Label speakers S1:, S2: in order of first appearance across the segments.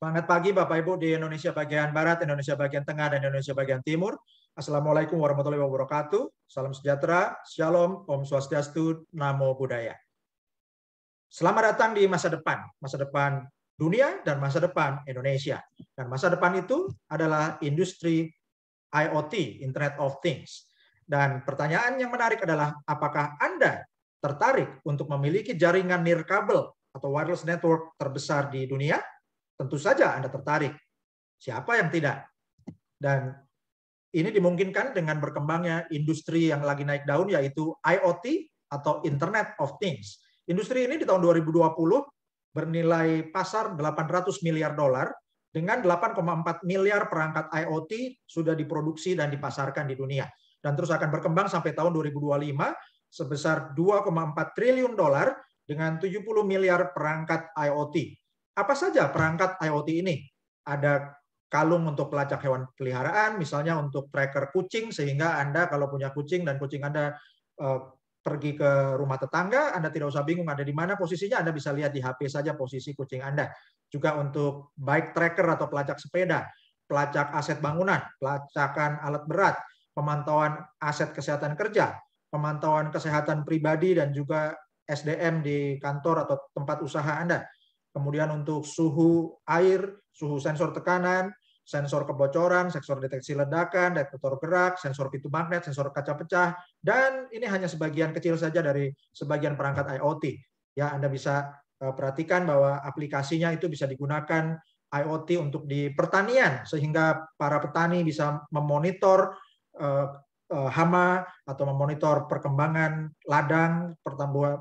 S1: Selamat pagi Bapak Ibu di Indonesia bagian Barat, Indonesia bagian Tengah, dan Indonesia bagian Timur. Assalamualaikum warahmatullahi wabarakatuh. Salam sejahtera, shalom, om swastiastu, namo buddhaya. Selamat datang di masa depan. Masa depan dunia dan masa depan Indonesia. Dan masa depan itu adalah industri IoT, Internet of Things. Dan pertanyaan yang menarik adalah apakah Anda tertarik untuk memiliki jaringan nirkabel atau wireless network terbesar di dunia? tentu saja Anda tertarik. Siapa yang tidak? Dan ini dimungkinkan dengan berkembangnya industri yang lagi naik daun yaitu IoT atau Internet of Things. Industri ini di tahun 2020 bernilai pasar 800 miliar dolar dengan 8,4 miliar perangkat IoT sudah diproduksi dan dipasarkan di dunia dan terus akan berkembang sampai tahun 2025 sebesar 2,4 triliun dolar dengan 70 miliar perangkat IoT apa saja perangkat IoT ini? Ada kalung untuk pelacak hewan peliharaan, misalnya untuk tracker kucing, sehingga Anda kalau punya kucing dan kucing Anda eh, pergi ke rumah tetangga, Anda tidak usah bingung ada di mana posisinya, Anda bisa lihat di HP saja posisi kucing Anda. Juga untuk bike tracker atau pelacak sepeda, pelacak aset bangunan, pelacakan alat berat, pemantauan aset kesehatan kerja, pemantauan kesehatan pribadi dan juga SDM di kantor atau tempat usaha Anda kemudian untuk suhu air, suhu sensor tekanan, sensor kebocoran, sensor deteksi ledakan, detektor gerak, sensor pintu magnet, sensor kaca pecah, dan ini hanya sebagian kecil saja dari sebagian perangkat IoT. Ya, Anda bisa eh, perhatikan bahwa aplikasinya itu bisa digunakan IoT untuk di pertanian sehingga para petani bisa memonitor eh, Eh, hama atau memonitor perkembangan ladang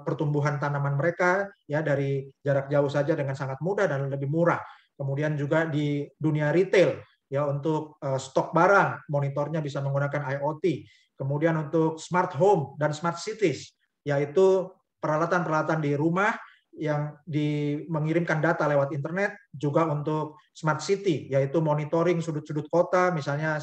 S1: pertumbuhan, tanaman mereka ya dari jarak jauh saja dengan sangat mudah dan lebih murah. Kemudian juga di dunia retail ya untuk uh, stok barang monitornya bisa menggunakan IoT. Kemudian untuk smart home dan smart cities yaitu peralatan-peralatan di rumah yang di mengirimkan data lewat internet juga untuk smart city yaitu monitoring sudut-sudut kota misalnya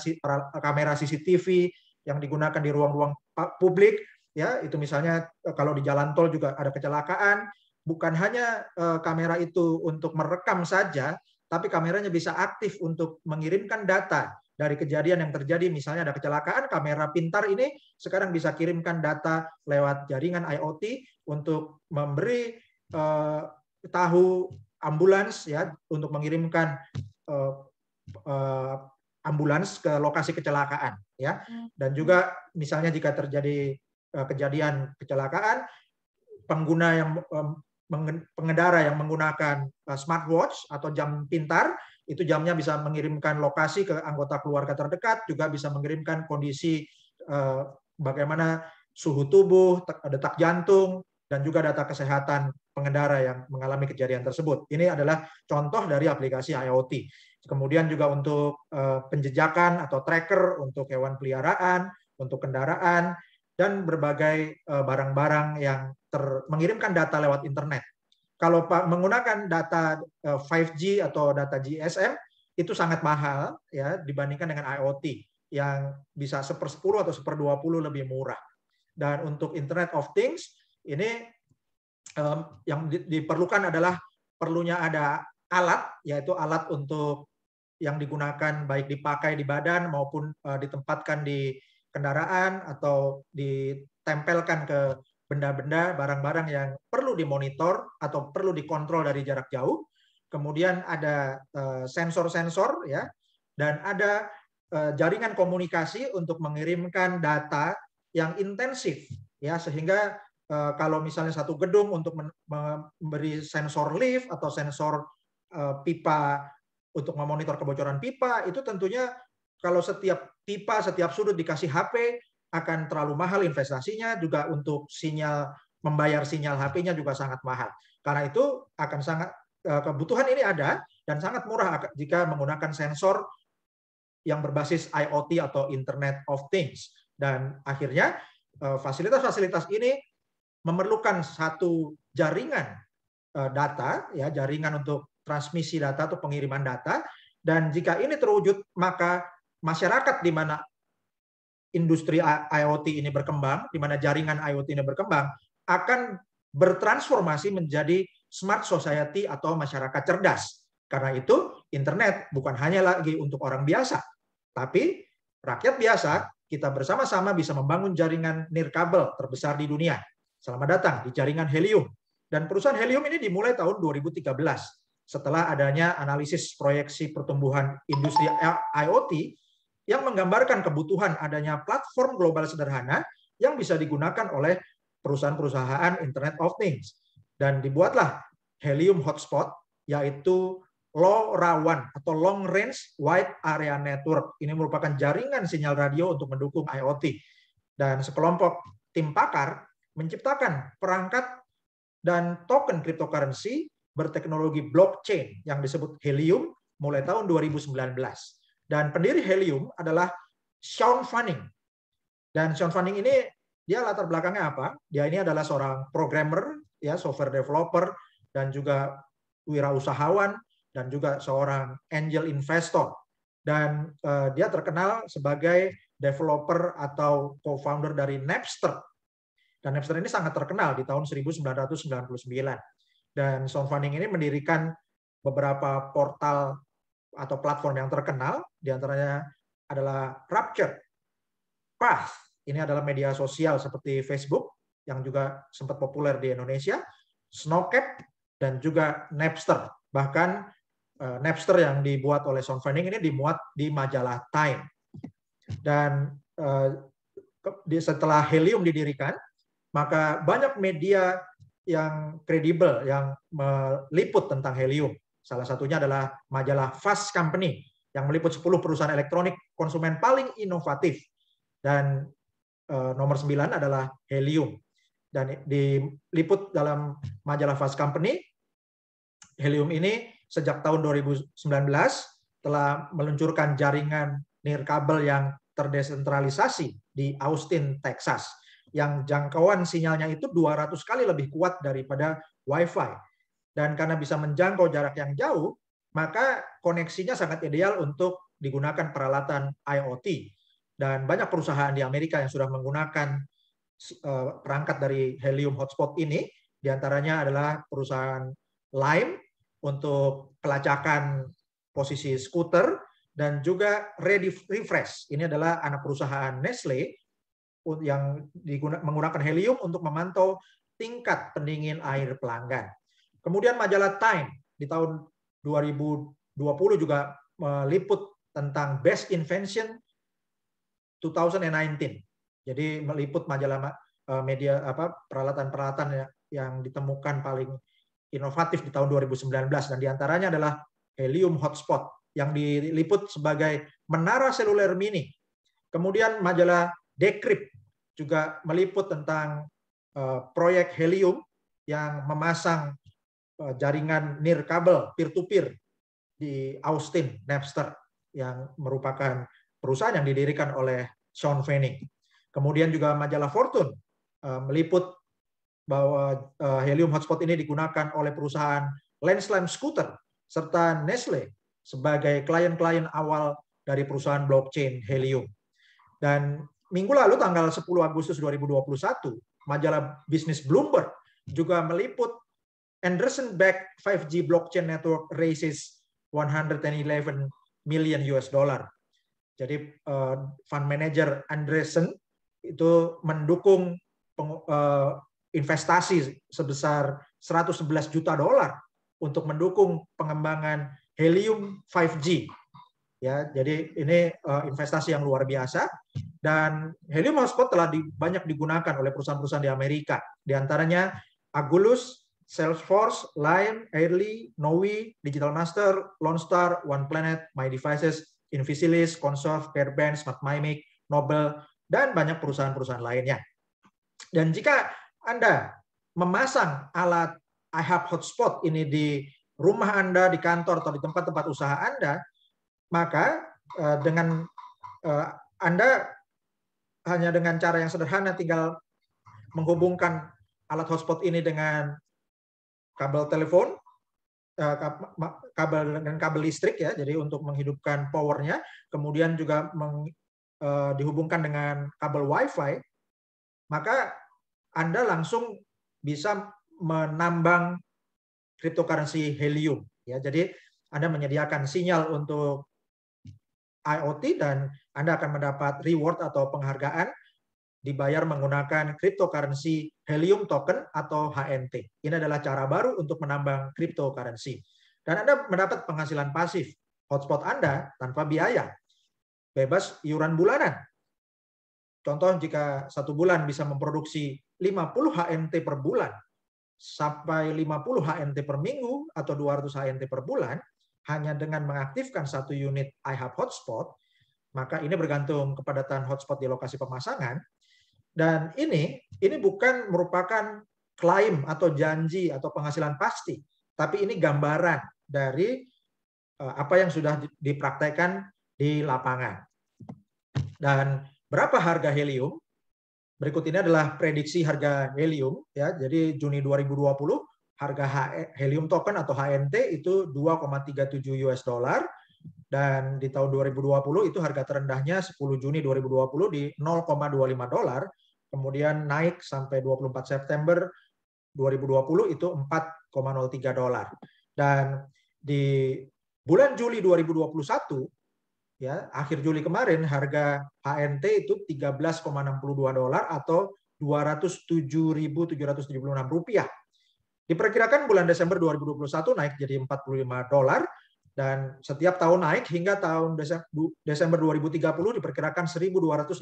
S1: kamera CCTV yang digunakan di ruang-ruang publik ya itu misalnya eh, kalau di jalan tol juga ada kecelakaan bukan hanya eh, kamera itu untuk merekam saja tapi kameranya bisa aktif untuk mengirimkan data dari kejadian yang terjadi misalnya ada kecelakaan kamera pintar ini sekarang bisa kirimkan data lewat jaringan IoT untuk memberi uh, tahu ambulans ya untuk mengirimkan uh, ambulans ke lokasi kecelakaan ya hmm. dan juga misalnya jika terjadi eh, kejadian kecelakaan pengguna yang pengendara yang menggunakan eh, smartwatch atau jam pintar itu jamnya bisa mengirimkan lokasi ke anggota keluarga terdekat juga bisa mengirimkan kondisi eh, bagaimana suhu tubuh detak jantung dan juga data kesehatan pengendara yang mengalami kejadian tersebut. Ini adalah contoh dari aplikasi IoT. Kemudian juga untuk eh, penjejakan atau tracker untuk hewan peliharaan, untuk kendaraan, dan berbagai eh, barang-barang yang ter mengirimkan data lewat internet. Kalau menggunakan data 5G eh, atau data GSM itu sangat mahal ya dibandingkan dengan IoT yang bisa sepersepuluh atau seperdua puluh lebih murah. Dan untuk Internet of Things ini um, yang di, diperlukan adalah perlunya ada alat yaitu alat untuk yang digunakan baik dipakai di badan maupun uh, ditempatkan di kendaraan atau ditempelkan ke benda-benda barang-barang yang perlu dimonitor atau perlu dikontrol dari jarak jauh. Kemudian ada eh, sensor-sensor uh, ya dan ada uh, jaringan komunikasi untuk mengirimkan data yang intensif ya sehingga uh, kalau misalnya satu gedung untuk memberi sensor lift atau sensor pipa untuk memonitor kebocoran pipa itu tentunya kalau setiap pipa setiap sudut dikasih HP akan terlalu mahal investasinya juga untuk sinyal membayar sinyal HP-nya juga sangat mahal. Karena itu akan sangat eh, kebutuhan ini ada dan sangat murah jika menggunakan sensor yang berbasis IoT atau Internet of Things. Dan akhirnya eh, fasilitas-fasilitas ini memerlukan satu jaringan eh, data ya jaringan untuk transmisi data atau pengiriman data dan jika ini terwujud maka masyarakat di mana industri IoT ini berkembang, di mana jaringan IoT ini berkembang, akan bertransformasi menjadi smart society atau masyarakat cerdas. Karena itu, internet bukan hanya lagi untuk orang biasa, tapi rakyat biasa kita bersama-sama bisa membangun jaringan nirkabel terbesar di dunia. Selamat datang di jaringan Helium. Dan perusahaan Helium ini dimulai tahun 2013 setelah adanya analisis proyeksi pertumbuhan industri IoT yang menggambarkan kebutuhan adanya platform global sederhana yang bisa digunakan oleh perusahaan-perusahaan Internet of Things. Dan dibuatlah Helium Hotspot, yaitu LoRaWAN atau Long Range Wide Area Network. Ini merupakan jaringan sinyal radio untuk mendukung IoT. Dan sekelompok tim pakar menciptakan perangkat dan token cryptocurrency berteknologi blockchain yang disebut Helium mulai tahun 2019. Dan pendiri Helium adalah Sean Fanning. Dan Sean Fanning ini dia latar belakangnya apa? Dia ini adalah seorang programmer, ya software developer dan juga wirausahawan dan juga seorang angel investor. Dan uh, dia terkenal sebagai developer atau co-founder dari Napster. Dan Napster ini sangat terkenal di tahun 1999. Dan Sound Funding ini mendirikan beberapa portal atau platform yang terkenal, diantaranya adalah Rapture, Path, ini adalah media sosial seperti Facebook, yang juga sempat populer di Indonesia, Snowcap, dan juga Napster. Bahkan eh, Napster yang dibuat oleh Sound Funding ini dimuat di majalah Time. Dan eh, setelah Helium didirikan, maka banyak media yang kredibel yang meliput tentang helium. Salah satunya adalah majalah Fast Company yang meliput 10 perusahaan elektronik konsumen paling inovatif dan eh, nomor 9 adalah helium dan diliput dalam majalah Fast Company. Helium ini sejak tahun 2019 telah meluncurkan jaringan nirkabel yang terdesentralisasi di Austin, Texas yang jangkauan sinyalnya itu 200 kali lebih kuat daripada Wi-Fi. Dan karena bisa menjangkau jarak yang jauh, maka koneksinya sangat ideal untuk digunakan peralatan IoT. Dan banyak perusahaan di Amerika yang sudah menggunakan eh, perangkat dari Helium Hotspot ini, diantaranya adalah perusahaan Lime untuk pelacakan posisi skuter, dan juga Ready Refresh. Ini adalah anak perusahaan Nestle yang menggunakan helium untuk memantau tingkat pendingin air pelanggan. Kemudian majalah Time di tahun 2020 juga meliput tentang Best Invention 2019. Jadi meliput majalah eh, media apa peralatan-peralatan ya, yang ditemukan paling inovatif di tahun 2019 dan diantaranya adalah helium hotspot yang diliput sebagai menara seluler mini. Kemudian majalah Decrypt juga meliput tentang eh, proyek Helium yang memasang eh, jaringan nirkabel peer-to-peer di Austin, Napster, yang merupakan perusahaan yang didirikan oleh Sean Fanning. Kemudian juga majalah Fortune eh, meliput bahwa Helium Hotspot ini digunakan oleh perusahaan Landslime Scooter serta Nestle sebagai klien-klien awal dari perusahaan blockchain Helium. Dan Minggu lalu tanggal 10 Agustus 2021, majalah bisnis Bloomberg juga meliput Anderson Beck 5G blockchain network raises 111 million US dollar. Jadi uh, fund manager Anderson itu mendukung peng, uh, eh, investasi sebesar 111 juta dolar untuk mendukung pengembangan Helium 5G. Ya, jadi ini uh, investasi yang luar biasa dan helium hotspot telah di, banyak digunakan oleh perusahaan-perusahaan di Amerika, di antaranya Agulus, Salesforce, Lime, Airly, Novi, Digital Master, Lone Star, One Planet, My Devices, Invisilis, Conserve, Fairbanks, Smartmimic, Nobel, dan banyak perusahaan-perusahaan lainnya. Dan jika Anda memasang alat iHub Hotspot ini di rumah Anda, di kantor, atau di tempat-tempat usaha Anda, maka eh, dengan eh, Anda hanya dengan cara yang sederhana tinggal menghubungkan alat hotspot ini dengan kabel telepon, eh, kabel dengan kabel listrik ya, jadi untuk menghidupkan powernya, kemudian juga meng, eh, dihubungkan dengan kabel WiFi, maka Anda langsung bisa menambang cryptocurrency helium ya. Jadi Anda menyediakan sinyal untuk IoT dan anda akan mendapat reward atau penghargaan dibayar menggunakan cryptocurrency Helium token atau HNT. Ini adalah cara baru untuk menambang cryptocurrency. Dan Anda mendapat penghasilan pasif hotspot Anda tanpa biaya. Bebas iuran bulanan. Contoh jika satu bulan bisa memproduksi 50 HNT per bulan sampai 50 HNT per minggu atau 200 HNT per bulan hanya dengan mengaktifkan satu unit iHub hotspot, maka ini bergantung kepadatan hotspot di lokasi pemasangan. Dan ini ini bukan merupakan klaim atau janji atau penghasilan pasti, tapi ini gambaran dari eh, apa yang sudah dipraktekkan di lapangan. Dan berapa harga helium? Berikut ini adalah prediksi harga helium ya. Jadi Juni 2020 harga helium token atau HNT itu 2,37 US dollar dan di tahun 2020 itu harga terendahnya 10 Juni 2020 di 0,25 dolar, kemudian naik sampai 24 September 2020 itu 4,03 dolar. Dan di bulan Juli 2021 ya, akhir Juli kemarin harga HNT itu 13,62 dolar atau 207.776 rupiah. Diperkirakan bulan Desember 2021 naik jadi 45 dolar dan setiap tahun naik hingga tahun Desember 2030 diperkirakan 1.288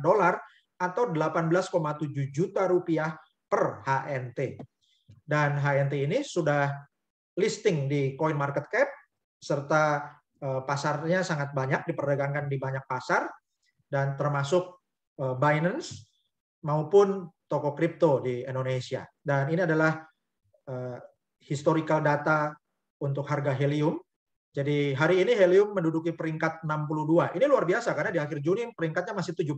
S1: dolar atau 18,7 juta rupiah per HNT. Dan HNT ini sudah listing di Coin Market Cap serta eh, pasarnya sangat banyak diperdagangkan di banyak pasar dan termasuk eh, Binance maupun toko kripto di Indonesia. Dan ini adalah eh, historical data untuk harga helium jadi hari ini helium menduduki peringkat 62. Ini luar biasa karena di akhir Juni peringkatnya masih 76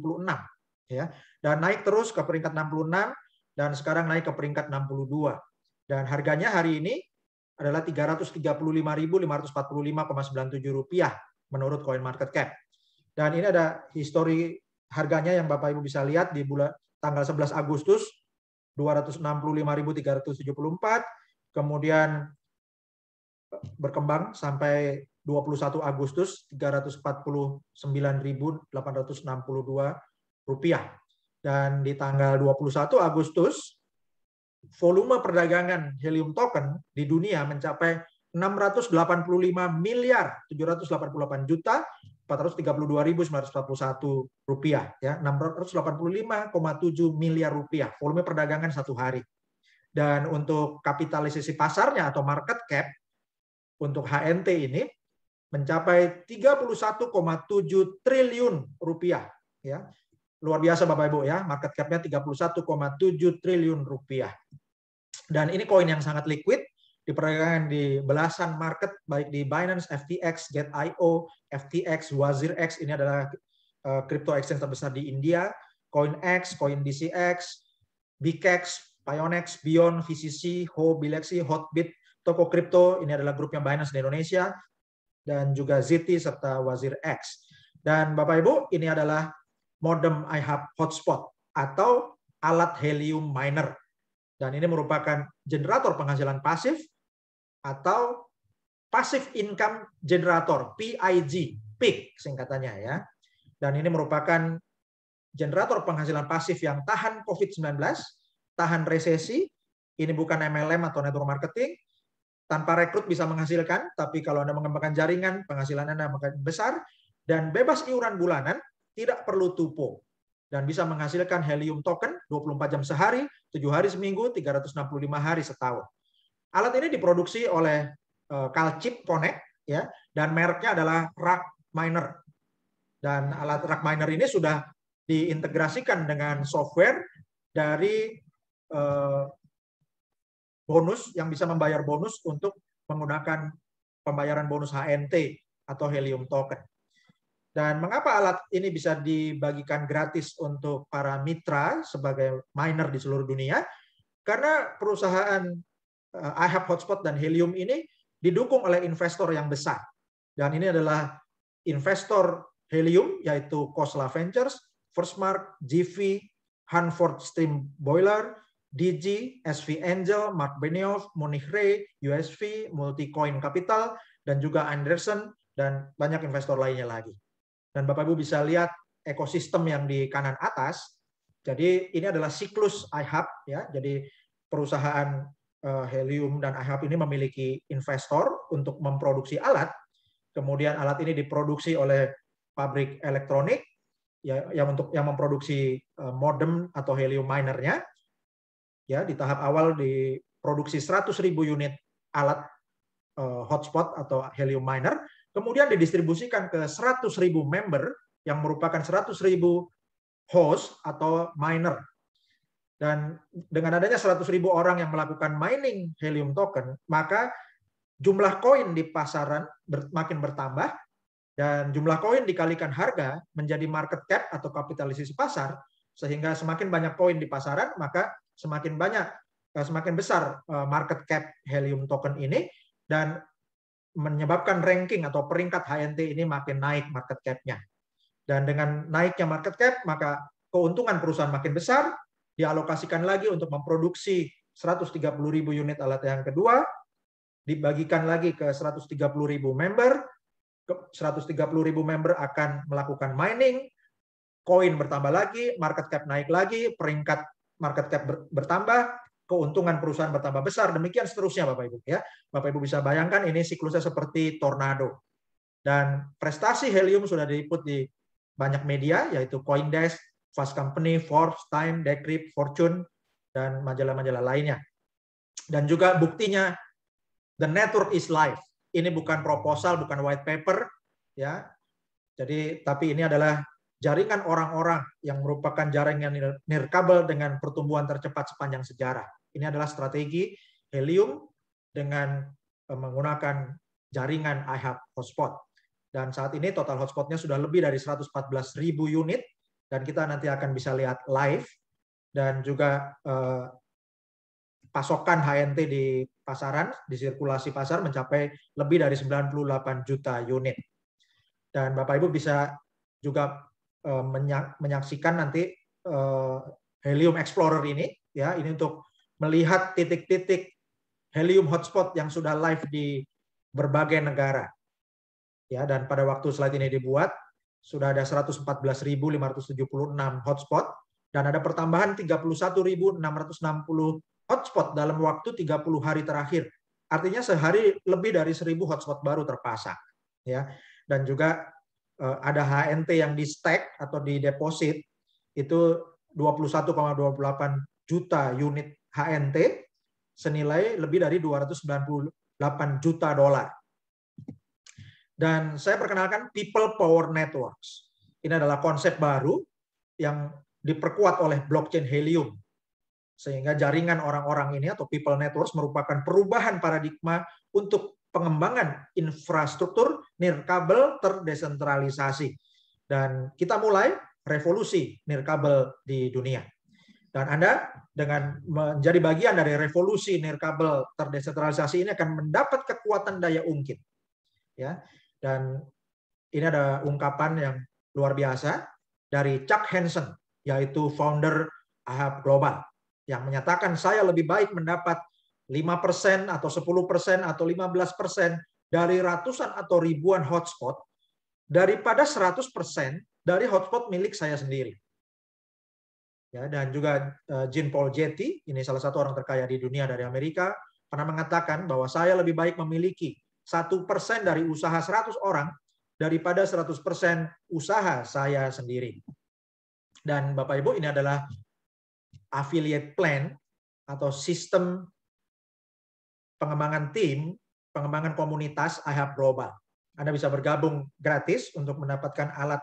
S1: ya. Dan naik terus ke peringkat 66 dan sekarang naik ke peringkat 62. Dan harganya hari ini adalah 335.545,97 rupiah menurut Coin Market Cap. Dan ini ada histori harganya yang Bapak Ibu bisa lihat di bulan tanggal 11 Agustus 265.374, kemudian berkembang sampai 21 Agustus 349.862 rupiah. Dan di tanggal 21 Agustus, volume perdagangan helium token di dunia mencapai 685 miliar 788 juta 432.941 rupiah ya 685,7 miliar rupiah volume perdagangan satu hari dan untuk kapitalisasi pasarnya atau market cap untuk HNT ini mencapai 31,7 triliun rupiah ya. Luar biasa Bapak Ibu ya, market cap-nya 31,7 triliun rupiah. Dan ini koin yang sangat liquid, diperdagangkan di belasan market baik di Binance, FTX, Get.io, FTX, WazirX ini adalah eh, crypto exchange terbesar di India, CoinX, CoinDCX, BKEX, Pionex, Bion, VCC, Ho, Bilexi, Hotbit, Toko Kripto, ini adalah grupnya Binance di Indonesia, dan juga Ziti serta Wazir X. Dan Bapak Ibu, ini adalah modem iHub hotspot atau alat helium miner. Dan ini merupakan generator penghasilan pasif atau passive income generator PIG, PIG singkatannya ya. Dan ini merupakan generator penghasilan pasif yang tahan COVID-19, tahan resesi, ini bukan MLM atau network marketing, tanpa rekrut bisa menghasilkan, tapi kalau Anda mengembangkan jaringan, penghasilan Anda akan besar, dan bebas iuran bulanan, tidak perlu tupo. Dan bisa menghasilkan helium token 24 jam sehari, 7 hari seminggu, 365 hari setahun. Alat ini diproduksi oleh eh, Calchip Connect, ya, dan mereknya adalah Rack Miner. Dan alat Rack Miner ini sudah diintegrasikan dengan software dari eh, bonus yang bisa membayar bonus untuk menggunakan pembayaran bonus HNT atau Helium Token. Dan mengapa alat ini bisa dibagikan gratis untuk para mitra sebagai miner di seluruh dunia? Karena perusahaan eh, iHub Hotspot dan Helium ini didukung oleh investor yang besar. Dan ini adalah investor Helium, yaitu Kosla Ventures, Firstmark, GV, Hanford Steam Boiler, DG, SV Angel, Mark Benioff, Moni Ray, USV, Multicoin Capital, dan juga Anderson, dan banyak investor lainnya lagi. Dan Bapak-Ibu bisa lihat ekosistem yang di kanan atas. Jadi ini adalah siklus iHub. ya. Jadi perusahaan eh, Helium dan iHub ini memiliki investor untuk memproduksi alat. Kemudian alat ini diproduksi oleh pabrik elektronik ya, yang untuk yang memproduksi eh, modem atau helium minernya ya di tahap awal di produksi 100.000 unit alat eh, hotspot atau helium miner, kemudian didistribusikan ke 100.000 member yang merupakan 100.000 host atau miner. Dan dengan adanya 100.000 orang yang melakukan mining helium token, maka jumlah koin di pasaran makin bertambah dan jumlah koin dikalikan harga menjadi market cap atau kapitalisasi pasar sehingga semakin banyak koin di pasaran maka semakin banyak eh, semakin besar eh, market cap Helium token ini dan menyebabkan ranking atau peringkat HNT ini makin naik market cap-nya. Dan dengan naiknya market cap, maka keuntungan perusahaan makin besar, dialokasikan lagi untuk memproduksi 130.000 unit alat yang kedua, dibagikan lagi ke 130.000 member, 130.000 member akan melakukan mining, koin bertambah lagi, market cap naik lagi, peringkat market cap bertambah, keuntungan perusahaan bertambah besar, demikian seterusnya Bapak Ibu ya. Bapak Ibu bisa bayangkan ini siklusnya seperti tornado. Dan prestasi Helium sudah diliput di banyak media yaitu Coindesk, Fast Company, Forbes, Time, Decrypt, Fortune dan majalah-majalah lainnya. Dan juga buktinya the network is live. Ini bukan proposal, bukan white paper ya. Jadi tapi ini adalah jaringan orang-orang yang merupakan jaringan nirkabel dengan pertumbuhan tercepat sepanjang sejarah. Ini adalah strategi helium dengan eh, menggunakan jaringan IHAB hotspot. Dan saat ini total hotspotnya sudah lebih dari ribu unit dan kita nanti akan bisa lihat live dan juga eh, pasokan HNT di pasaran, di sirkulasi pasar mencapai lebih dari 98 juta unit. Dan Bapak Ibu bisa juga Eh, menyaksikan nanti eh, Helium Explorer ini ya ini untuk melihat titik-titik helium hotspot yang sudah live di berbagai negara. Ya dan pada waktu slide ini dibuat sudah ada 114.576 hotspot dan ada pertambahan 31.660 hotspot dalam waktu 30 hari terakhir. Artinya sehari lebih dari 1.000 hotspot baru terpasang ya. Dan juga Eh, ada HNT yang di stack atau di deposit itu 21,28 juta unit HNT senilai lebih dari 298 juta dolar. Dan saya perkenalkan People Power Networks. Ini adalah konsep baru yang diperkuat oleh blockchain Helium. Sehingga jaringan orang-orang ini atau people networks merupakan perubahan paradigma untuk pengembangan infrastruktur nirkabel terdesentralisasi. Dan kita mulai revolusi nirkabel di dunia. Dan Anda dengan menjadi bagian dari revolusi nirkabel terdesentralisasi ini akan mendapat kekuatan daya ungkit. Ya. Dan ini ada ungkapan yang luar biasa dari Chuck Hansen, yaitu founder Ahab Global, yang menyatakan saya lebih baik mendapat 5% atau 10% atau 15% dari ratusan atau ribuan hotspot daripada 100% dari hotspot milik saya sendiri. Ya, dan juga eh, Jean Paul Getty, ini salah satu orang terkaya di dunia dari Amerika, pernah mengatakan bahwa saya lebih baik memiliki 1% dari usaha 100 orang daripada 100% usaha saya sendiri. Dan Bapak Ibu, ini adalah affiliate plan atau sistem pengembangan tim, pengembangan komunitas IHAP Global. Anda bisa bergabung gratis untuk mendapatkan alat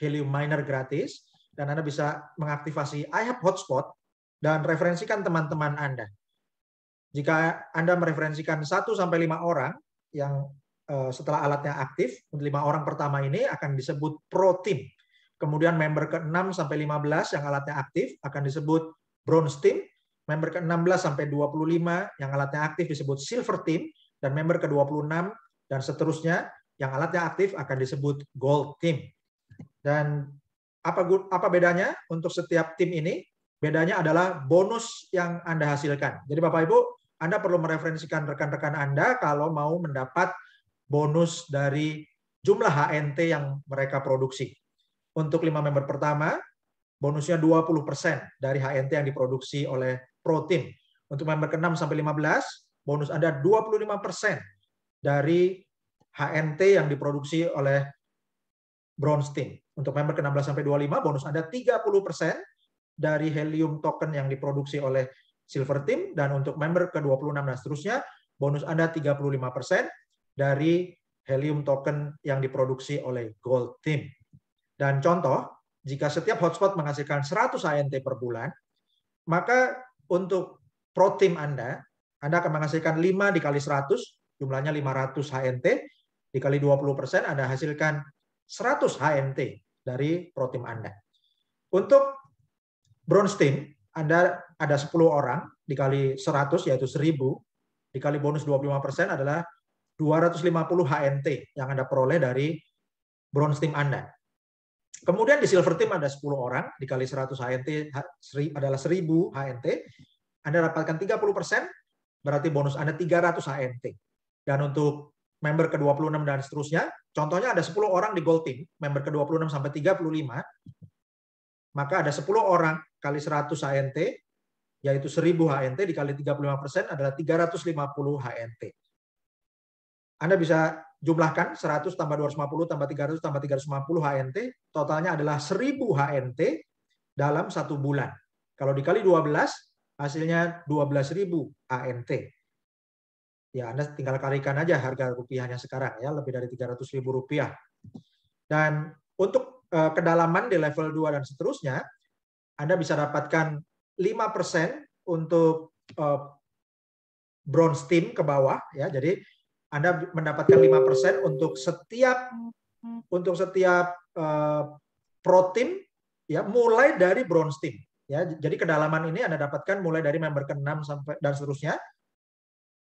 S1: Helium Miner gratis, dan Anda bisa mengaktifasi IHAP Hotspot dan referensikan teman-teman Anda. Jika Anda mereferensikan 1-5 orang yang eh, setelah alatnya aktif, lima orang pertama ini akan disebut pro team. Kemudian member ke-6 sampai 15 yang alatnya aktif akan disebut bronze team member ke-16 sampai 25 yang alatnya aktif disebut silver team dan member ke-26 dan seterusnya yang alatnya aktif akan disebut gold team. Dan apa apa bedanya untuk setiap tim ini? Bedanya adalah bonus yang Anda hasilkan. Jadi Bapak Ibu, Anda perlu mereferensikan rekan-rekan Anda kalau mau mendapat bonus dari jumlah HNT yang mereka produksi. Untuk lima member pertama, bonusnya 20% dari HNT yang diproduksi oleh protein. Untuk member ke-6 sampai 15, bonus Anda 25% dari HNT yang diproduksi oleh Bronstein. Untuk member ke-16 sampai 25, bonus Anda 30% dari helium token yang diproduksi oleh Silver Team dan untuk member ke-26 dan seterusnya, bonus Anda 35% dari helium token yang diproduksi oleh Gold Team. Dan contoh, jika setiap hotspot menghasilkan 100 HNT per bulan, maka untuk protein Anda, Anda akan menghasilkan 5 dikali 100, jumlahnya 500 HNT, dikali 20%, persen, Anda hasilkan 100 HNT dari protein Anda. Untuk bronstein, Anda ada 10 orang, dikali 100 yaitu 1000, dikali bonus 25% persen adalah 250 HNT yang Anda peroleh dari bronstein Anda. Kemudian di silver team ada 10 orang, dikali 100 HNT adalah 1000 HNT. Anda dapatkan 30%, persen, berarti bonus Anda 300 HNT. Dan untuk member ke-26 dan seterusnya, contohnya ada 10 orang di gold team, member ke-26 sampai 35, maka ada 10 orang kali 100 HNT, yaitu 1000 HNT dikali 35% persen adalah 350 HNT. Anda bisa jumlahkan 100 tambah 250 tambah 300 tambah 350 HNT, totalnya adalah 1000 HNT dalam satu bulan. Kalau dikali 12, hasilnya 12.000 HNT. Ya, Anda tinggal kalikan aja harga rupiahnya sekarang ya, lebih dari 300.000 rupiah. Dan untuk eh, kedalaman di level 2 dan seterusnya, Anda bisa dapatkan 5% untuk eh, bronze team ke bawah ya. Jadi anda mendapatkan 5% untuk setiap untuk setiap uh, eh, protein ya mulai dari bronze team ya. Jadi kedalaman ini Anda dapatkan mulai dari member ke-6 sampai dan seterusnya.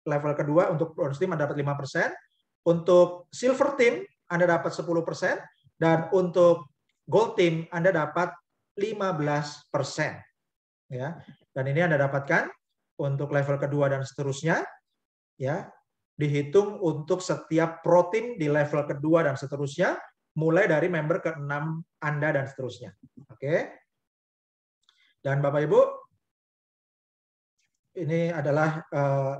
S1: Level kedua untuk bronze team Anda dapat 5%, untuk silver team Anda dapat 10% dan untuk gold team Anda dapat 15%. Ya. Dan ini Anda dapatkan untuk level kedua dan seterusnya ya dihitung untuk setiap protein di level kedua dan seterusnya, mulai dari member ke-6 Anda dan seterusnya. Oke. Dan Bapak Ibu, ini adalah eh,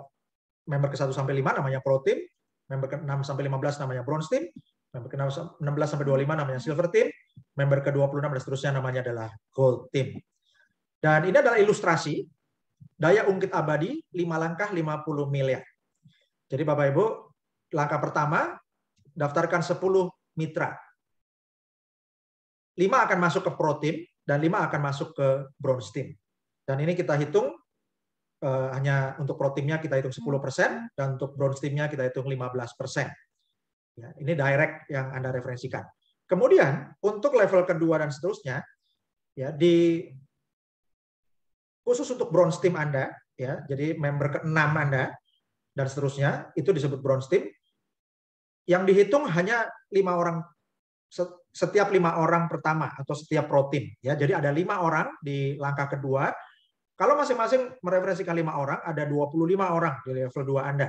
S1: member ke-1 sampai 5 namanya protein, member ke-6 sampai 15 namanya bronze team, member ke-16 sampai 25 namanya silver team, member ke-26 dan seterusnya namanya adalah gold team. Dan ini adalah ilustrasi daya ungkit abadi 5 langkah 50 miliar. Jadi Bapak Ibu, langkah pertama daftarkan 10 mitra. 5 akan masuk ke pro team dan 5 akan masuk ke bronze team. Dan ini kita hitung eh, hanya untuk pro teamnya kita hitung 10% dan untuk bronze teamnya kita hitung 15%. Ya, ini direct yang Anda referensikan. Kemudian untuk level kedua dan seterusnya ya di khusus untuk bronze team Anda ya, jadi member ke-6 Anda dan seterusnya, itu disebut bronze team. Yang dihitung hanya lima orang setiap lima orang pertama atau setiap protein. Ya, jadi ada lima orang di langkah kedua. Kalau masing-masing mereferensikan lima orang, ada 25 orang di level 2 Anda.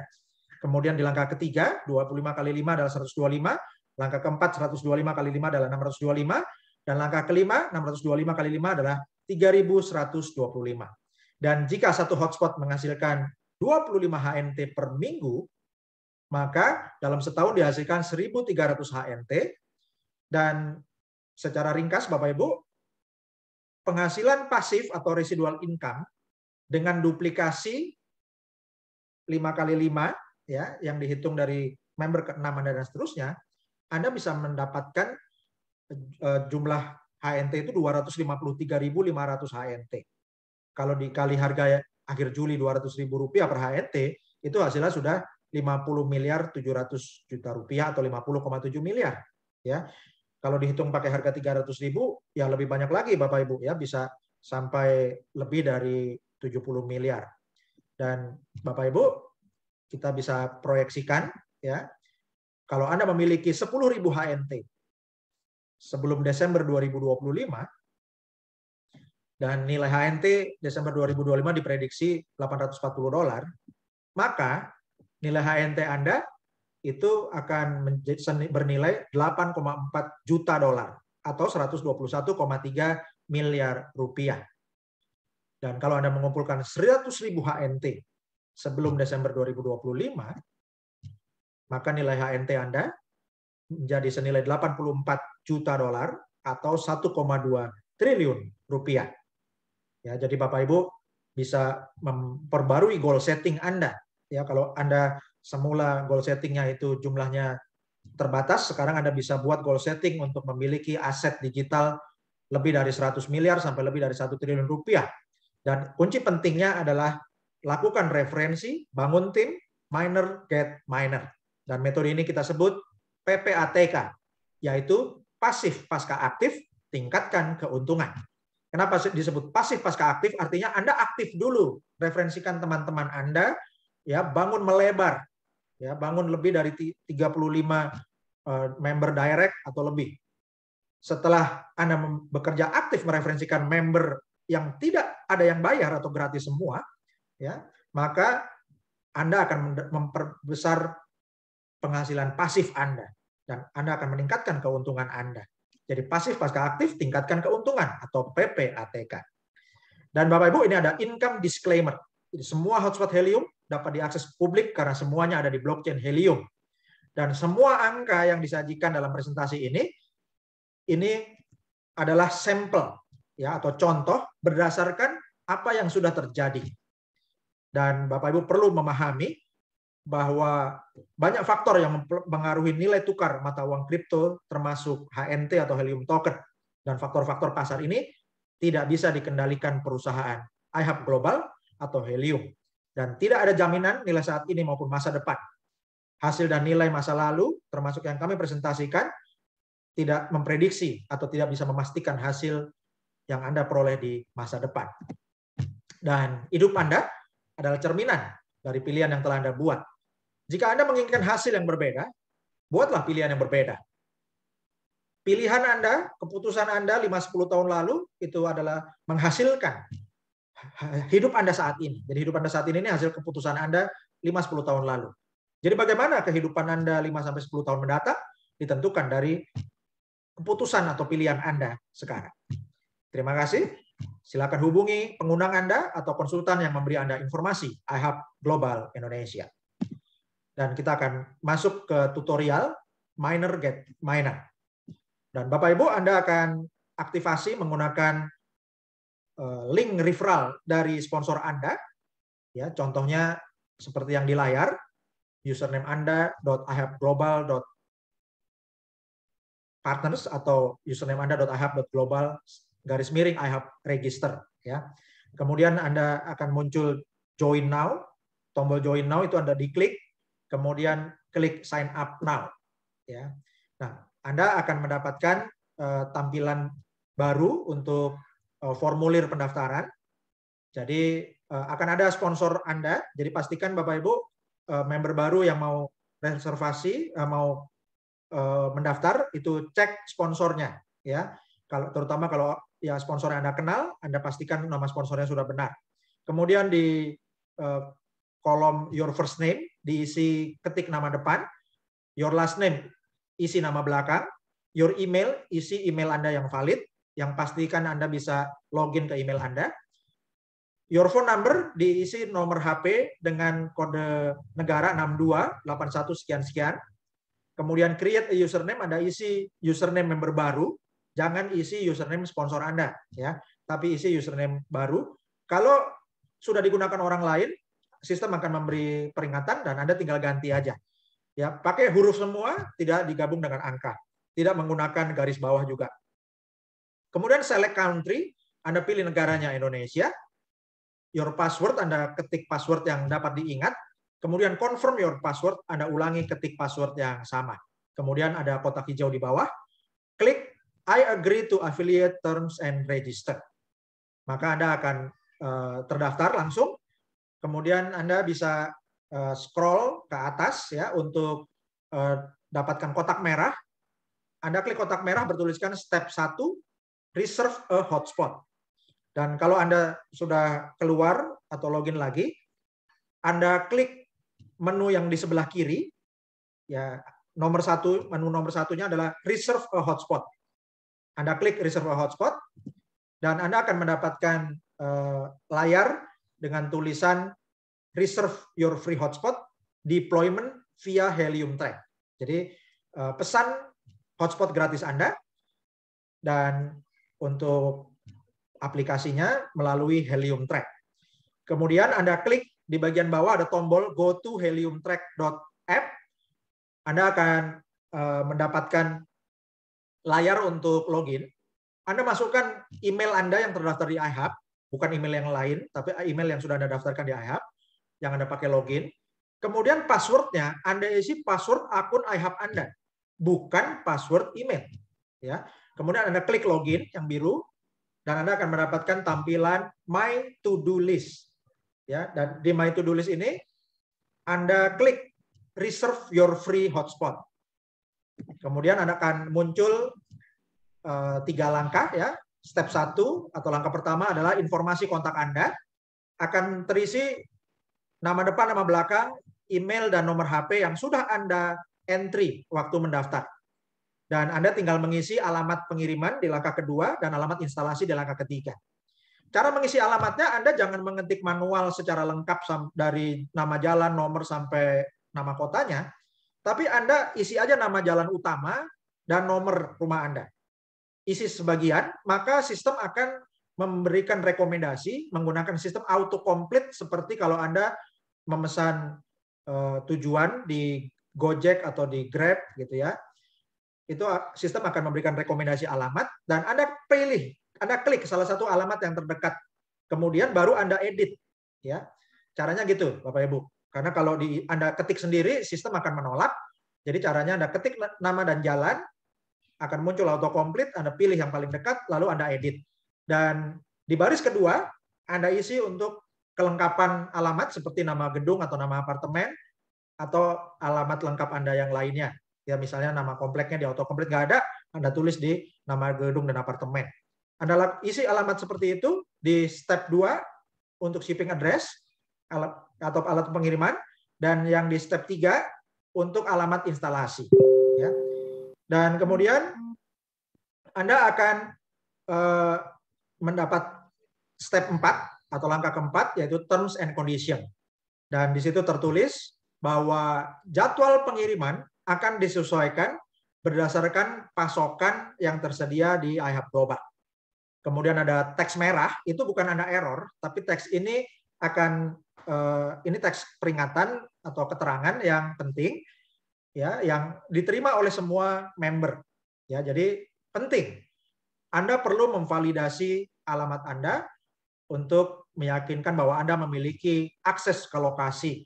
S1: Kemudian di langkah ketiga, 25 kali 5 adalah 125. Langkah keempat, 125 kali 5 adalah 625. Dan langkah kelima, 625 kali 5 adalah 3125. Dan jika satu hotspot menghasilkan 25 HNT per minggu, maka dalam setahun dihasilkan 1.300 HNT. Dan secara ringkas Bapak Ibu, penghasilan pasif atau residual income dengan duplikasi 5 kali 5 ya yang dihitung dari member ke-6 dan seterusnya, Anda bisa mendapatkan e, jumlah HNT itu 253.500 HNT. Kalau dikali harga akhir Juli dua ratus ribu rupiah per HNT, itu hasilnya sudah lima puluh miliar tujuh ratus juta rupiah atau lima puluh tujuh miliar. Ya, kalau dihitung pakai harga tiga ratus ribu, ya lebih banyak lagi Bapak Ibu ya bisa sampai lebih dari tujuh puluh miliar. Dan Bapak Ibu, kita bisa proyeksikan ya kalau Anda memiliki sepuluh 10.000 HNT sebelum Desember dua dua ribu puluh lima dan nilai HNT Desember 2025 diprediksi 840 dolar, maka nilai HNT Anda itu akan bernilai 8,4 juta dolar atau 121,3 miliar rupiah. Dan kalau Anda mengumpulkan 100 ribu HNT sebelum Desember 2025, maka nilai HNT Anda menjadi senilai 84 juta dolar atau 1,2 triliun rupiah. Ya, jadi Bapak Ibu bisa memperbarui goal setting Anda. Ya, kalau Anda semula goal settingnya itu jumlahnya terbatas, sekarang Anda bisa buat goal setting untuk memiliki aset digital lebih dari 100 miliar sampai lebih dari satu triliun rupiah. Dan kunci pentingnya adalah lakukan referensi, bangun tim, miner get miner. Dan metode ini kita sebut PPATK, yaitu pasif pasca aktif, tingkatkan keuntungan. Kenapa disebut pasif pasca aktif? Artinya Anda aktif dulu, referensikan teman-teman Anda, ya bangun melebar, ya bangun lebih dari 35 eh, member direct atau lebih. Setelah Anda bekerja aktif mereferensikan member yang tidak ada yang bayar atau gratis semua, ya maka Anda akan memperbesar penghasilan pasif Anda dan Anda akan meningkatkan keuntungan Anda. Jadi pasif pasca aktif tingkatkan keuntungan atau PPATK. Dan Bapak Ibu ini ada income disclaimer. Jadi semua hotspot Helium dapat diakses publik karena semuanya ada di blockchain Helium. Dan semua angka yang disajikan dalam presentasi ini ini adalah sampel ya atau contoh berdasarkan apa yang sudah terjadi. Dan Bapak Ibu perlu memahami bahwa banyak faktor yang mempengaruhi nilai tukar mata uang kripto termasuk HNT atau helium token dan faktor-faktor pasar ini tidak bisa dikendalikan perusahaan iHub Global atau Helium dan tidak ada jaminan nilai saat ini maupun masa depan. Hasil dan nilai masa lalu termasuk yang kami presentasikan tidak memprediksi atau tidak bisa memastikan hasil yang Anda peroleh di masa depan. Dan hidup Anda adalah cerminan dari pilihan yang telah Anda buat jika Anda menginginkan hasil yang berbeda, buatlah pilihan yang berbeda. Pilihan Anda, keputusan Anda 5-10 tahun lalu itu adalah menghasilkan hidup Anda saat ini. Jadi hidup Anda saat ini ini hasil keputusan Anda 5-10 tahun lalu. Jadi bagaimana kehidupan Anda 5-10 tahun mendatang ditentukan dari keputusan atau pilihan Anda sekarang. Terima kasih. Silakan hubungi pengundang Anda atau konsultan yang memberi Anda informasi. I have Global Indonesia dan kita akan masuk ke tutorial miner get miner. Dan Bapak Ibu Anda akan aktivasi menggunakan eh, link referral dari sponsor Anda. Ya, contohnya seperti yang di layar, username Anda .ihabglobal partners atau username Anda .ihab.global garis miring ihab register ya. Kemudian Anda akan muncul join now, tombol join now itu Anda diklik kemudian klik sign up now. Ya. Nah, Anda akan mendapatkan uh, tampilan baru untuk uh, formulir pendaftaran. Jadi uh, akan ada sponsor Anda. Jadi pastikan Bapak Ibu uh, member baru yang mau reservasi, uh, mau mendaftar itu cek sponsornya ya. Kalau terutama kalau ya sponsor yang Anda kenal, Anda pastikan nama sponsornya sudah benar. Kemudian di uh, kolom your first name diisi ketik nama depan, your last name isi nama belakang, your email isi email Anda yang valid, yang pastikan Anda bisa login ke email Anda. Your phone number diisi nomor HP dengan kode negara 6281 sekian-sekian. Kemudian create a username, Anda isi username member baru. Jangan isi username sponsor Anda, ya. Tapi isi username baru. Kalau sudah digunakan orang lain, sistem akan memberi peringatan dan Anda tinggal ganti aja. Ya, pakai huruf semua, tidak digabung dengan angka. Tidak menggunakan garis bawah juga. Kemudian select country, Anda pilih negaranya Indonesia. Your password, Anda ketik password yang dapat diingat. Kemudian confirm your password, Anda ulangi ketik password yang sama. Kemudian ada kotak hijau di bawah. Klik I agree to affiliate terms and register. Maka Anda akan eh, terdaftar langsung Kemudian Anda bisa eh, scroll ke atas ya untuk eh, dapatkan kotak merah. Anda klik kotak merah bertuliskan step 1 reserve a hotspot. Dan kalau Anda sudah keluar atau login lagi, Anda klik menu yang di sebelah kiri. Ya, nomor satu menu nomor satunya adalah reserve a hotspot. Anda klik reserve a hotspot dan Anda akan mendapatkan eh, layar dengan tulisan reserve your free hotspot deployment via Helium Track. Jadi eh, pesan hotspot gratis Anda dan untuk aplikasinya melalui Helium Track. Kemudian Anda klik di bagian bawah ada tombol go to heliumtrack.app. Anda akan eh, mendapatkan layar untuk login. Anda masukkan email Anda yang terdaftar di iHub bukan email yang lain, tapi email yang sudah Anda daftarkan di iHub, yang Anda pakai login. Kemudian passwordnya, Anda isi password akun iHub Anda, bukan password email. Ya. Kemudian Anda klik login yang biru, dan Anda akan mendapatkan tampilan My To Do List. Ya, dan di My To Do List ini, Anda klik Reserve Your Free Hotspot. Kemudian Anda akan muncul eh, tiga langkah ya Step satu atau langkah pertama adalah informasi kontak Anda akan terisi nama depan, nama belakang, email, dan nomor HP yang sudah Anda entry waktu mendaftar. Dan Anda tinggal mengisi alamat pengiriman di langkah kedua dan alamat instalasi di langkah ketiga. Cara mengisi alamatnya Anda jangan mengetik manual secara lengkap dari nama jalan, nomor sampai nama kotanya, tapi Anda isi aja nama jalan utama dan nomor rumah Anda isi sebagian, maka sistem akan memberikan rekomendasi menggunakan sistem auto autocomplete seperti kalau Anda memesan eh, tujuan di Gojek atau di Grab gitu ya. Itu sistem akan memberikan rekomendasi alamat dan Anda pilih, Anda klik salah satu alamat yang terdekat. Kemudian baru Anda edit ya. Caranya gitu, Bapak Ibu. Karena kalau di Anda ketik sendiri sistem akan menolak. Jadi caranya Anda ketik nama dan jalan, akan muncul auto complete Anda pilih yang paling dekat, lalu Anda edit. Dan di baris kedua, Anda isi untuk kelengkapan alamat seperti nama gedung atau nama apartemen, atau alamat lengkap Anda yang lainnya. Ya misalnya nama kompleknya di auto complete nggak ada, Anda tulis di nama gedung dan apartemen. Anda isi alamat seperti itu di step 2 untuk shipping address alat, atau alat pengiriman dan yang di step 3 untuk alamat instalasi ya. Dan kemudian hmm. Anda akan eh, mendapat step 4 atau langkah keempat yaitu terms and condition. Dan di situ tertulis bahwa jadwal pengiriman akan disesuaikan berdasarkan pasokan yang tersedia di iHub Global. Kemudian ada teks merah, itu bukan Anda error, tapi teks ini akan eh, ini teks peringatan atau keterangan yang penting ya yang diterima oleh semua member. Ya, jadi penting. Anda perlu memvalidasi alamat Anda untuk meyakinkan bahwa Anda memiliki akses ke lokasi.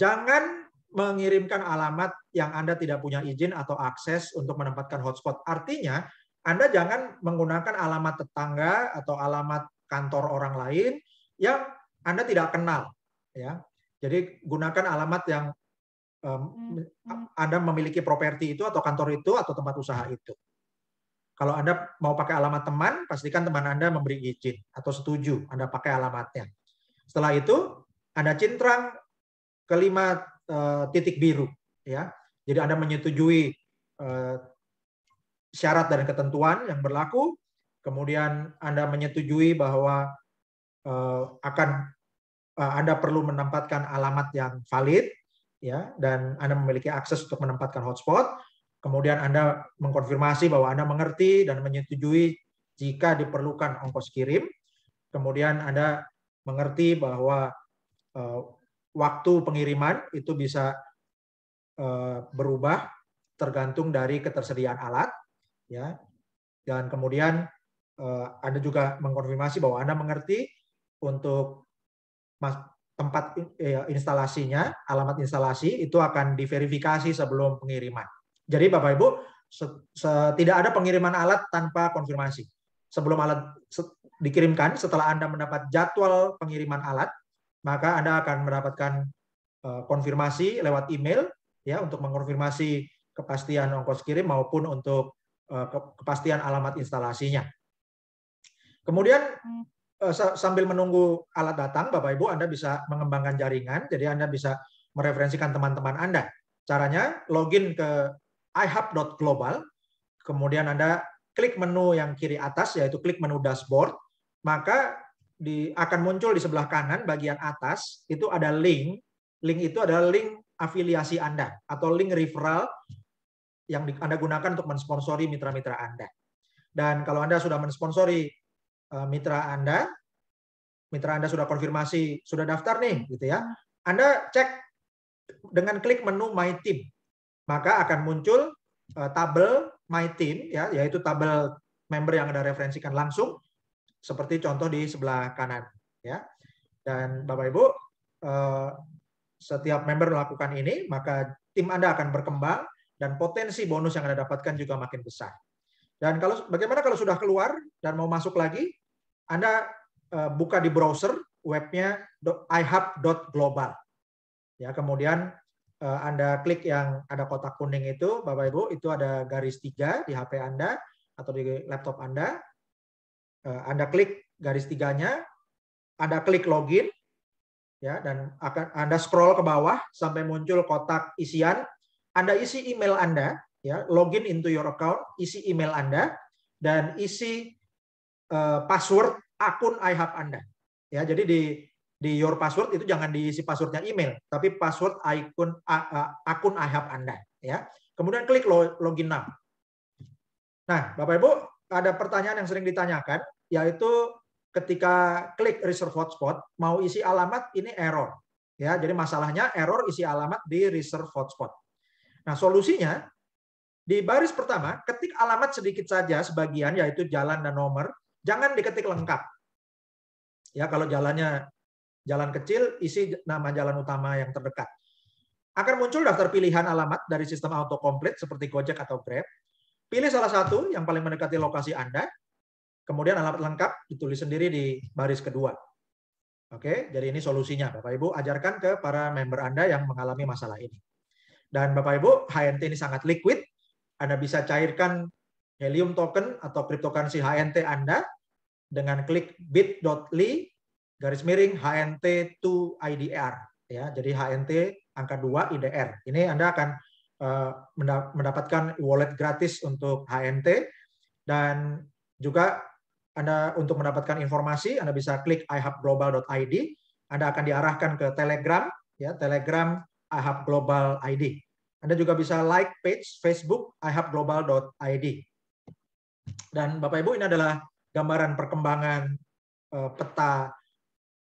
S1: Jangan mengirimkan alamat yang Anda tidak punya izin atau akses untuk menempatkan hotspot. Artinya, Anda jangan menggunakan alamat tetangga atau alamat kantor orang lain yang Anda tidak kenal, ya. Jadi gunakan alamat yang Hmm, hmm. Anda memiliki properti itu atau kantor itu atau tempat usaha itu. Kalau Anda mau pakai alamat teman, pastikan teman Anda memberi izin atau setuju Anda pakai alamatnya. Setelah itu, Anda cintrang kelima eh, titik biru, ya. Jadi Anda menyetujui eh, syarat dan ketentuan yang berlaku, kemudian Anda menyetujui bahwa eh, akan Anda perlu menempatkan alamat yang valid, ya dan Anda memiliki akses untuk menempatkan hotspot, kemudian Anda mengkonfirmasi bahwa Anda mengerti dan menyetujui jika diperlukan ongkos kirim, kemudian Anda mengerti bahwa uh, waktu pengiriman itu bisa uh, berubah tergantung dari ketersediaan alat ya dan kemudian uh, Anda juga mengkonfirmasi bahwa Anda mengerti untuk tempat eh, instalasinya, alamat instalasi itu akan diverifikasi sebelum pengiriman. Jadi Bapak Ibu, tidak ada pengiriman alat tanpa konfirmasi. Sebelum alat dikirimkan, setelah Anda mendapat jadwal pengiriman alat, maka Anda akan mendapatkan eh, konfirmasi lewat email ya untuk mengkonfirmasi kepastian ongkos kirim maupun untuk eh, kepastian alamat instalasinya. Kemudian hmm. Eh, sambil menunggu alat datang, Bapak Ibu, Anda bisa mengembangkan jaringan. Jadi Anda bisa mereferensikan teman-teman Anda. Caranya login ke ihub.global, kemudian Anda klik menu yang kiri atas, yaitu klik menu dashboard, maka di, akan muncul di sebelah kanan bagian atas, itu ada link. Link itu adalah link afiliasi Anda atau link referral yang Anda gunakan untuk mensponsori mitra-mitra Anda. Dan kalau Anda sudah mensponsori Eh, mitra Anda, mitra Anda sudah konfirmasi, sudah daftar nih, gitu ya. Anda cek dengan klik menu My Team, maka akan muncul eh, tabel My Team, ya, yaitu tabel member yang Anda referensikan langsung, seperti contoh di sebelah kanan, ya. Dan Bapak Ibu, eh, setiap member melakukan ini, maka tim Anda akan berkembang dan potensi bonus yang Anda dapatkan juga makin besar. Dan kalau bagaimana kalau sudah keluar dan mau masuk lagi, anda eh, buka di browser webnya ihub.global. Ya, kemudian eh, Anda klik yang ada kotak kuning itu, Bapak Ibu, itu ada garis tiga di HP Anda atau di laptop Anda. Eh, Anda klik garis tiganya, Anda klik login, ya, dan akan Anda scroll ke bawah sampai muncul kotak isian. Anda isi email Anda, ya, login into your account, isi email Anda, dan isi Eh, password akun iHub Anda. Ya, jadi di di your password itu jangan diisi passwordnya email, tapi password akun akun iHub Anda. Ya, kemudian klik login now. Nah, Bapak Ibu ada pertanyaan yang sering ditanyakan, yaitu ketika klik reserve hotspot mau isi alamat ini error. Ya, jadi masalahnya error isi alamat di reserve hotspot. Nah, solusinya di baris pertama ketik alamat sedikit saja sebagian yaitu jalan dan nomor Jangan diketik lengkap. Ya, kalau jalannya jalan kecil, isi nama jalan utama yang terdekat. Akan muncul daftar pilihan alamat dari sistem autocomplete seperti Gojek atau Grab. Pilih salah satu yang paling mendekati lokasi Anda, kemudian alamat lengkap ditulis sendiri di baris kedua. Oke, jadi ini solusinya. Bapak Ibu ajarkan ke para member Anda yang mengalami masalah ini. Dan Bapak Ibu, HNT ini sangat liquid. Anda bisa cairkan Helium token atau cryptocurrency HNT Anda dengan klik bit.ly garis miring HNT2IDR ya. Jadi HNT angka 2 IDR. Ini Anda akan eh, mendapatkan wallet gratis untuk HNT dan juga Anda untuk mendapatkan informasi Anda bisa klik ihubglobal.id. Anda akan diarahkan ke Telegram ya, Telegram ihubglobal.id. Anda juga bisa like page Facebook ihubglobal.id. Dan Bapak Ibu ini adalah gambaran perkembangan eh, peta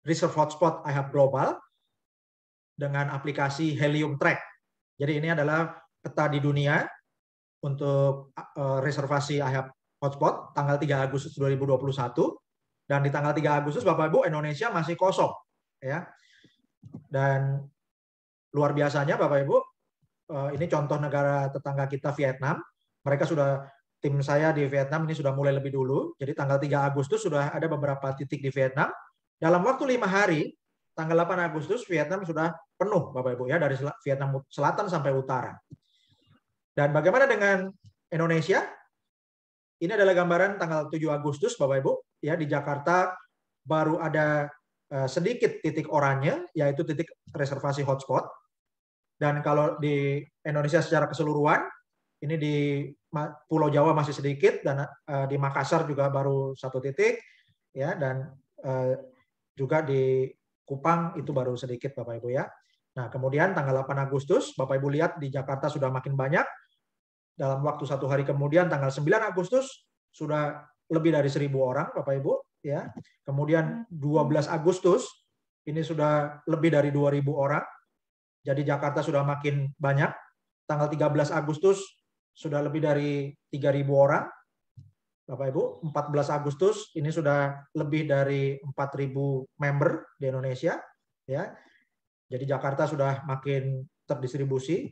S1: reserve hotspot AIH global dengan aplikasi Helium Track. Jadi ini adalah peta di dunia untuk eh, reservasi AIH hotspot tanggal 3 Agustus 2021 dan di tanggal 3 Agustus Bapak Ibu Indonesia masih kosong ya. Dan luar biasanya Bapak Ibu eh, ini contoh negara tetangga kita Vietnam mereka sudah tim saya di Vietnam ini sudah mulai lebih dulu. Jadi tanggal 3 Agustus sudah ada beberapa titik di Vietnam. Dalam waktu lima hari, tanggal 8 Agustus Vietnam sudah penuh, Bapak Ibu ya, dari Vietnam selatan sampai utara. Dan bagaimana dengan Indonesia? Ini adalah gambaran tanggal 7 Agustus, Bapak Ibu, ya di Jakarta baru ada eh, sedikit titik oranye, yaitu titik reservasi hotspot. Dan kalau di Indonesia secara keseluruhan, ini di Pulau Jawa masih sedikit dan eh, di Makassar juga baru satu titik ya dan eh, juga di Kupang itu baru sedikit Bapak Ibu ya. Nah, kemudian tanggal 8 Agustus Bapak Ibu lihat di Jakarta sudah makin banyak. Dalam waktu satu hari kemudian tanggal 9 Agustus sudah lebih dari seribu orang Bapak Ibu ya. Kemudian 12 Agustus ini sudah lebih dari 2000 orang. Jadi Jakarta sudah makin banyak. Tanggal 13 Agustus sudah lebih dari 3.000 orang. Bapak Ibu, 14 Agustus ini sudah lebih dari 4.000 member di Indonesia, ya. Jadi Jakarta sudah makin terdistribusi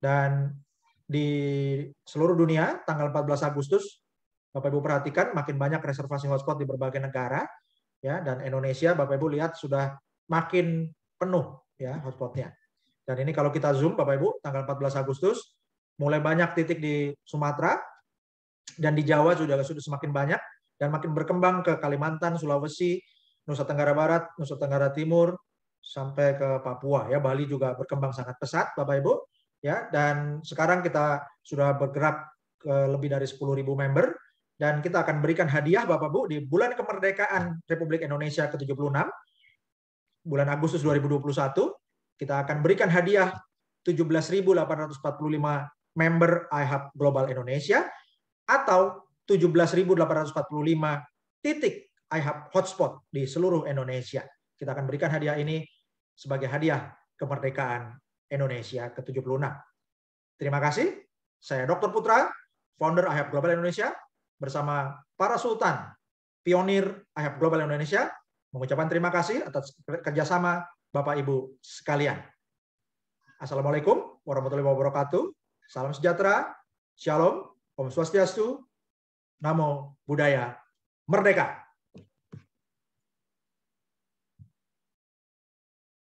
S1: dan di seluruh dunia tanggal 14 Agustus Bapak Ibu perhatikan makin banyak reservasi hotspot di berbagai negara ya dan Indonesia Bapak Ibu lihat sudah makin penuh ya hotspotnya. Dan ini kalau kita zoom Bapak Ibu tanggal 14 Agustus mulai banyak titik di Sumatera dan di Jawa sudah sudah semakin banyak dan makin berkembang ke Kalimantan, Sulawesi, Nusa Tenggara Barat, Nusa Tenggara Timur sampai ke Papua ya Bali juga berkembang sangat pesat Bapak Ibu ya dan sekarang kita sudah bergerak ke eh, lebih dari 10.000 member dan kita akan berikan hadiah Bapak Ibu di bulan kemerdekaan Republik Indonesia ke-76 bulan Agustus 2021 kita akan berikan hadiah 17.845 member iHub Global Indonesia atau 17.845 titik iHub hotspot di seluruh Indonesia. Kita akan berikan hadiah ini sebagai hadiah kemerdekaan Indonesia ke-76. Terima kasih. Saya Dr. Putra, founder iHub Global Indonesia bersama para sultan pionir iHub Global Indonesia mengucapkan terima kasih atas kerjasama Bapak Ibu sekalian. Assalamualaikum warahmatullahi wabarakatuh. Salam sejahtera, shalom, om swastiastu, namo buddhaya, merdeka.